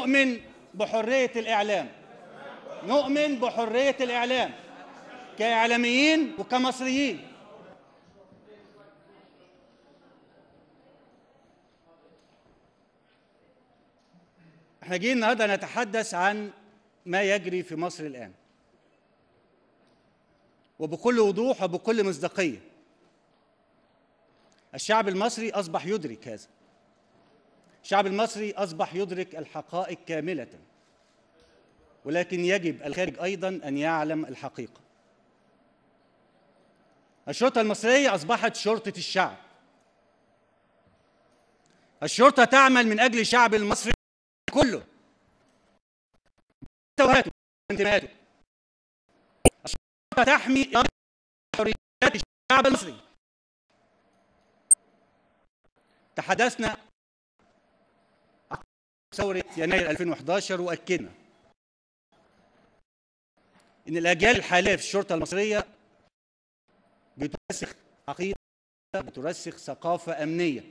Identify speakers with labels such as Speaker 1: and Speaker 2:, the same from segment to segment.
Speaker 1: نؤمن بحرية الإعلام نؤمن بحرية الإعلام كإعلاميين وكمصريين احنا جايين النهارده نتحدث عن ما يجري في مصر الآن وبكل وضوح وبكل مصداقية الشعب المصري أصبح يدرك هذا الشعب المصري أصبح يدرك الحقائق كاملة ولكن يجب الخارج أيضا أن يعلم الحقيقة الشرطة المصرية أصبحت شرطة الشعب الشرطة تعمل من أجل الشعب المصري كله توهاته انتماءاته الشرطة تحمي حريات الشعب المصري تحدثنا ثورة يناير 2011 وأكدنا إن الأجيال الحالية في الشرطة المصرية بترسخ عقيدة بترسخ ثقافة أمنية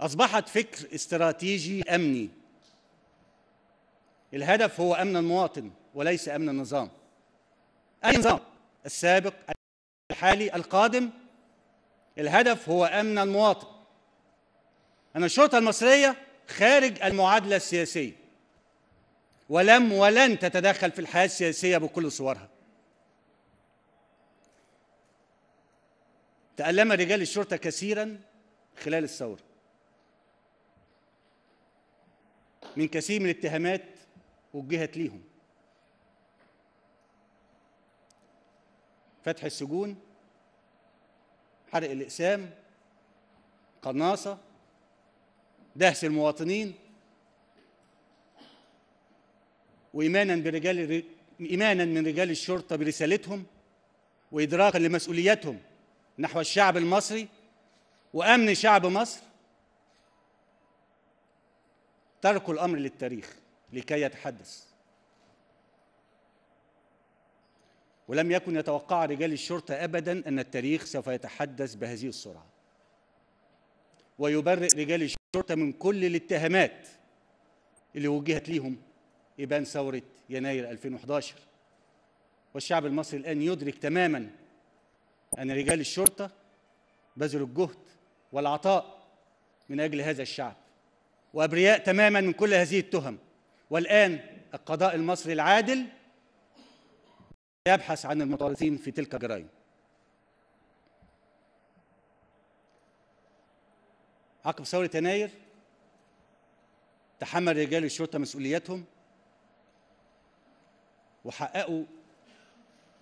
Speaker 1: أصبحت فكر استراتيجي أمني الهدف هو أمن المواطن وليس أمن النظام أي نظام السابق الحالي القادم الهدف هو أمن المواطن أن الشرطة المصرية خارج المعادله السياسيه ولم ولن تتدخل في الحياه السياسيه بكل صورها تألم رجال الشرطة كثيرا خلال الثورة من كثير من الاتهامات وجهت ليهم فتح السجون حرق الإقسام قناصة دهس المواطنين وإيمانا برجال إيمانا من رجال الشرطة برسالتهم وإدراكا لمسؤوليتهم نحو الشعب المصري وأمن شعب مصر تركوا الأمر للتاريخ لكي يتحدث ولم يكن يتوقع رجال الشرطة أبدا أن التاريخ سوف يتحدث بهذه السرعة ويبرئ رجال الشرطة الشرطة من كل الاتهامات اللي وجهت ليهم إبان ثورة يناير 2011 والشعب المصري الآن يدرك تماما أن رجال الشرطة بذلوا الجهد والعطاء من أجل هذا الشعب وأبرياء تماما من كل هذه التهم والآن القضاء المصري العادل يبحث عن المتورطين في تلك الجرائم عقب ثورة يناير تحمل رجال الشرطة مسؤولياتهم وحققوا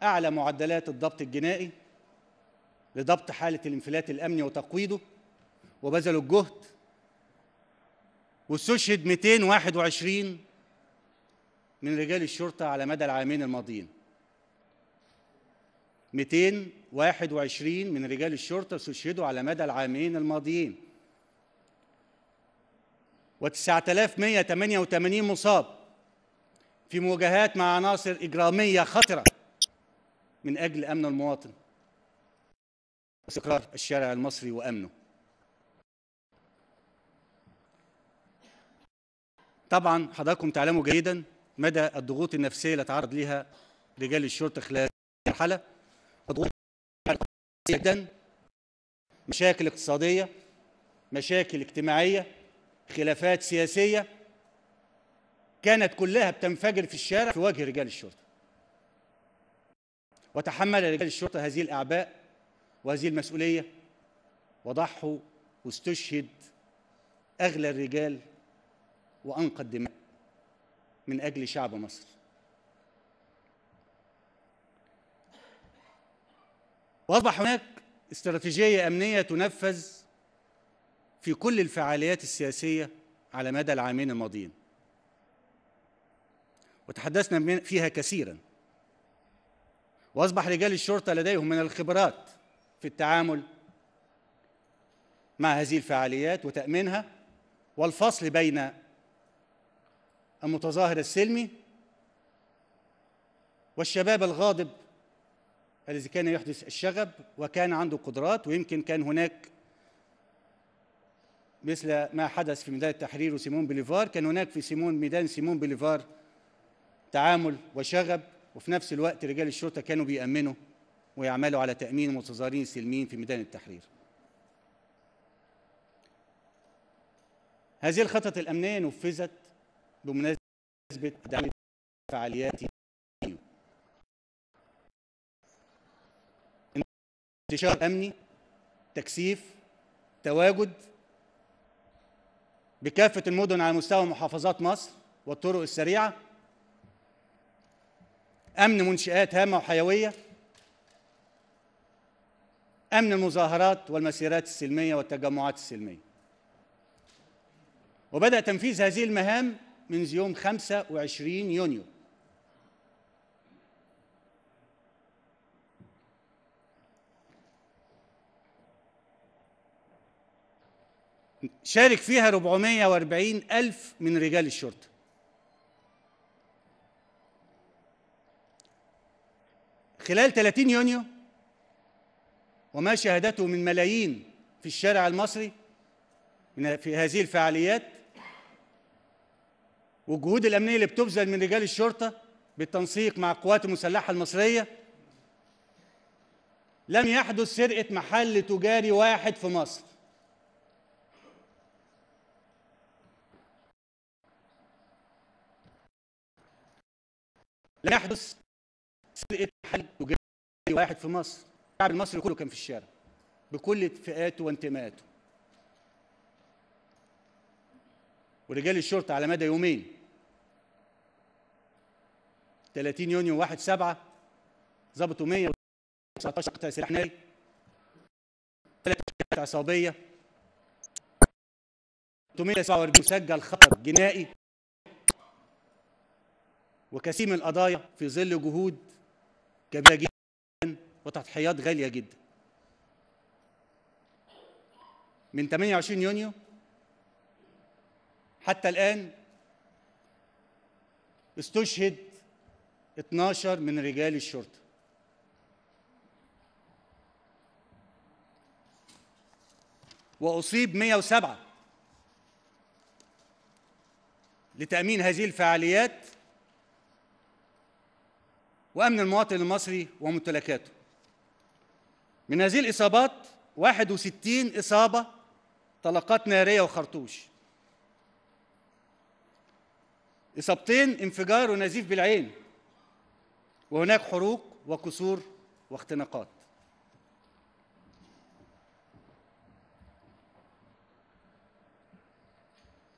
Speaker 1: أعلى معدلات الضبط الجنائي لضبط حالة الانفلات الأمني وتقويضه وبذلوا الجهد واستشهد 221 من رجال الشرطة على مدى العامين الماضيين 221 من رجال الشرطة استشهدوا على مدى العامين الماضيين و9188 مصاب في مواجهات مع عناصر إجرامية خطرة من أجل أمن المواطن واستقرار الشارع المصري وأمنه طبعا حضراتكم تعلموا جيدا مدى الضغوط النفسية اللي تعرض لها رجال الشرطة خلال المرحلة الضغوط جدا مشاكل اقتصادية مشاكل اجتماعية خلافات سياسية كانت كلها بتنفجر في الشارع في وجه رجال الشرطة وتحمل رجال الشرطة هذه الأعباء وهذه المسؤولية وضحوا واستشهد أغلى الرجال وأنقى الدماء من أجل شعب مصر وأصبح هناك استراتيجية أمنية تنفذ في كل الفعاليات السياسية على مدى العامين الماضيين وتحدثنا فيها كثيرا وأصبح رجال الشرطة لديهم من الخبرات في التعامل مع هذه الفعاليات وتأمينها والفصل بين المتظاهر السلمي والشباب الغاضب الذي كان يحدث الشغب وكان عنده قدرات ويمكن كان هناك مثل ما حدث في ميدان التحرير وسيمون بليفار كان هناك في سيمون ميدان سيمون بليفار تعامل وشغب وفي نفس الوقت رجال الشرطة كانوا بيأمنوا ويعملوا على تأمين المتظاهرين السلميين في ميدان التحرير هذه الخطط الأمنية نفذت بمناسبة دعم فعاليات انتشار أمني تكثيف تواجد بكافة المدن على مستوى محافظات مصر والطرق السريعة أمن منشآت هامة وحيوية أمن المظاهرات والمسيرات السلمية والتجمعات السلمية وبدأ تنفيذ هذه المهام منذ يوم 25 يونيو شارك فيها 440 ألف من رجال الشرطة خلال 30 يونيو وما شاهدته من ملايين في الشارع المصري من في هذه الفعاليات والجهود الأمنية اللي بتبذل من رجال الشرطة بالتنسيق مع القوات المسلحة المصرية لم يحدث سرقة محل تجاري واحد في مصر لم يحدث سرقه حل تجاري واحد في مصر الشعب المصري كله كان في الشارع بكل فئاته وانتماءاته ورجال الشرطه على مدى يومين 30 يونيو 1 7 ظبطوا 119 قطع سلاح ناري ثلاث عصابيه 347 مسجل خطر جنائي وكثير من القضايا في ظل جهود كبيره جدا وتضحيات غاليه جدا من 28 يونيو حتى الآن استشهد 12 من رجال الشرطة وأصيب 107 لتأمين هذه الفعاليات وأمن المواطن المصري وممتلكاته من هذه الإصابات 61 إصابة طلقات نارية وخرطوش إصابتين انفجار ونزيف بالعين وهناك حروق وكسور واختناقات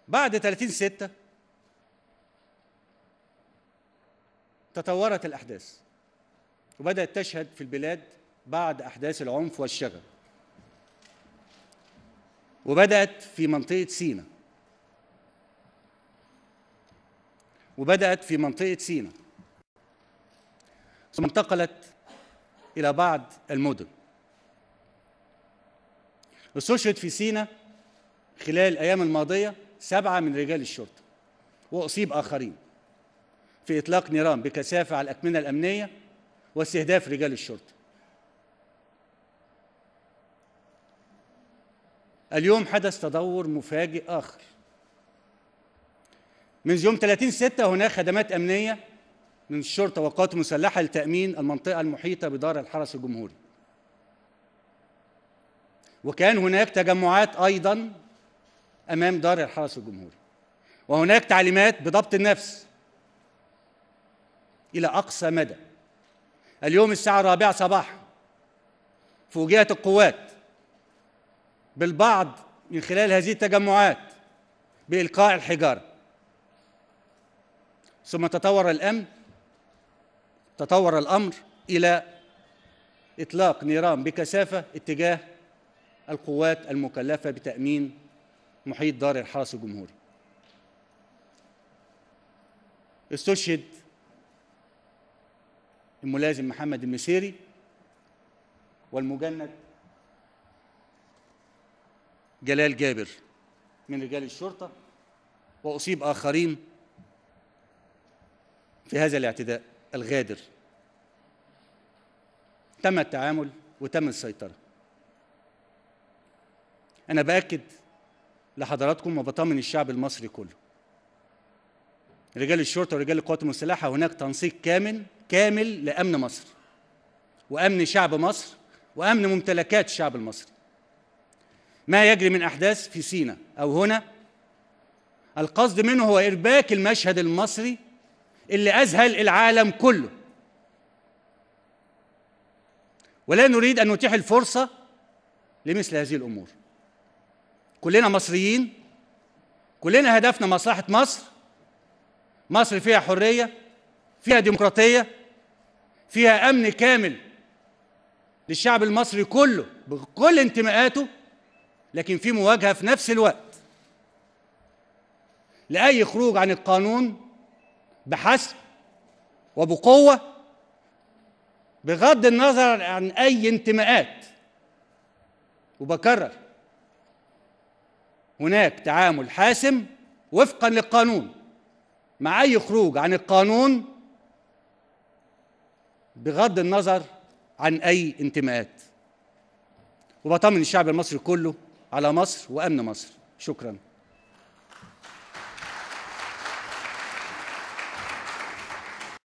Speaker 1: بعد 30 6 تطورت الأحداث وبدأت تشهد في البلاد بعض أحداث العنف والشغب وبدأت في منطقة سينا وبدأت في منطقة سينا ثم انتقلت إلى بعض المدن استشهد في سينا خلال الأيام الماضية سبعة من رجال الشرطة وأصيب آخرين في إطلاق نيران بكثافة على الأكمنة الأمنية واستهداف رجال الشرطة اليوم حدث تدور مفاجئ آخر من يوم 30 ستة هناك خدمات أمنية من الشرطة وقوات مسلحة لتأمين المنطقة المحيطة بدار الحرس الجمهوري وكان هناك تجمعات أيضا أمام دار الحرس الجمهوري وهناك تعليمات بضبط النفس إلى أقصى مدى اليوم الساعة الرابعة صباحا فوجئت القوات بالبعض من خلال هذه التجمعات بإلقاء الحجارة ثم تطور الأمن تطور الأمر إلى إطلاق نيران بكثافة اتجاه القوات المكلفة بتأمين محيط دار الحرس الجمهوري استشهد الملازم محمد المسيري والمجند جلال جابر من رجال الشرطة وأصيب آخرين في هذا الاعتداء الغادر تم التعامل وتم السيطرة أنا بأكد لحضراتكم وبطمن الشعب المصري كله رجال الشرطة ورجال القوات المسلحة هناك تنسيق كامل كامل لامن مصر وامن شعب مصر وامن ممتلكات الشعب المصري ما يجري من احداث في سينا او هنا القصد منه هو ارباك المشهد المصري اللي اذهل العالم كله ولا نريد ان نتيح الفرصه لمثل هذه الامور كلنا مصريين كلنا هدفنا مصلحه مصر مصر فيها حريه فيها ديمقراطيه فيها امن كامل للشعب المصري كله بكل انتماءاته لكن في مواجهه في نفس الوقت لاي خروج عن القانون بحسب وبقوه بغض النظر عن اي انتماءات وبكرر هناك تعامل حاسم وفقا للقانون مع اي خروج عن القانون بغض النظر عن أي انتماءات وبطمن الشعب المصري كله على مصر وأمن مصر شكراً